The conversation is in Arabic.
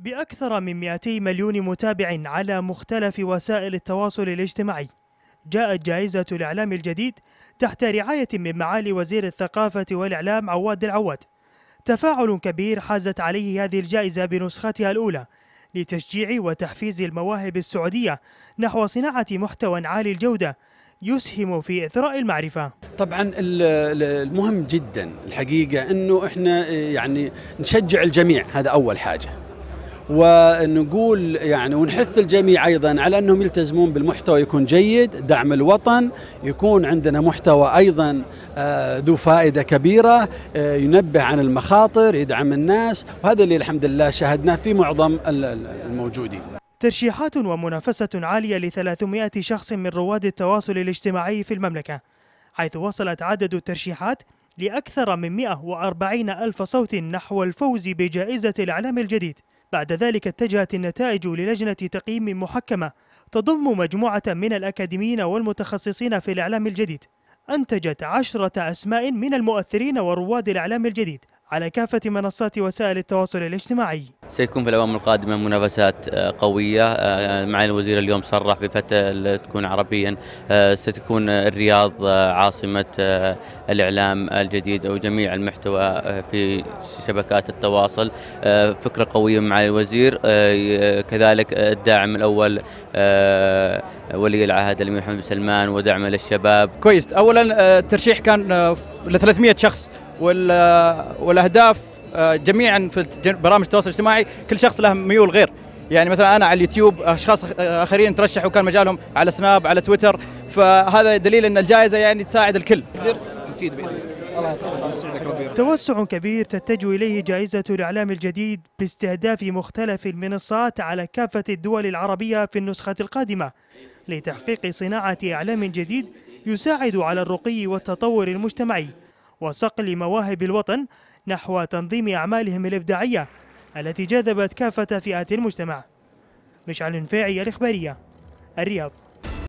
بأكثر من 200 مليون متابع على مختلف وسائل التواصل الاجتماعي جاءت جائزة الإعلام الجديد تحت رعاية من معالي وزير الثقافة والإعلام عواد العواد تفاعل كبير حازت عليه هذه الجائزة بنسختها الأولى لتشجيع وتحفيز المواهب السعودية نحو صناعة محتوى عالي الجودة يسهم في إثراء المعرفة طبعا المهم جدا الحقيقة أنه إحنا يعني نشجع الجميع هذا أول حاجة ونقول يعني ونحث الجميع ايضا على انهم يلتزمون بالمحتوى يكون جيد، دعم الوطن، يكون عندنا محتوى ايضا آه، ذو فائده كبيره، آه، ينبه عن المخاطر، يدعم الناس، وهذا اللي الحمد لله شاهدناه في معظم الموجودين. ترشيحات ومنافسة عالية ل 300 شخص من رواد التواصل الاجتماعي في المملكة حيث وصلت عدد الترشيحات لأكثر من 140 ألف صوت نحو الفوز بجائزة الإعلام الجديد بعد ذلك اتجهت النتائج للجنة تقييم محكمة تضم مجموعة من الأكاديميين والمتخصصين في الإعلام الجديد أنتجت عشرة أسماء من المؤثرين ورواد الإعلام الجديد على كافة منصات وسائل التواصل الاجتماعي سيكون في الأوام القادمة منافسات آه، قوية آه، مع الوزير اليوم صرح بفترة تكون عربيا آه، ستكون الرياض عاصمة الإعلام الجديد وجميع المحتوى في شبكات التواصل فكرة قوية مع الوزير كذلك الداعم الأول ولي العهد الأمير محمد بن سلمان ودعمه للشباب كويس أولا الترشيح كان ل 300 شخص والاهداف آه، جميعا في برامج التواصل الاجتماعي كل شخص له ميول غير يعني مثلا انا على اليوتيوب اشخاص اخرين ترشحوا كان مجالهم على سناب على تويتر فهذا دليل ان الجائزه يعني تساعد الكل توسع كبير تتجه اليه جائزه الاعلام الجديد باستهداف مختلف المنصات على كافه الدول العربيه في النسخه القادمه لتحقيق صناعه اعلام جديد يساعد على الرقي والتطور المجتمعي وصقل مواهب الوطن نحو تنظيم أعمالهم الإبداعية التي جذبت كافة فئات المجتمع مشعل فاعي الإخبارية الرياض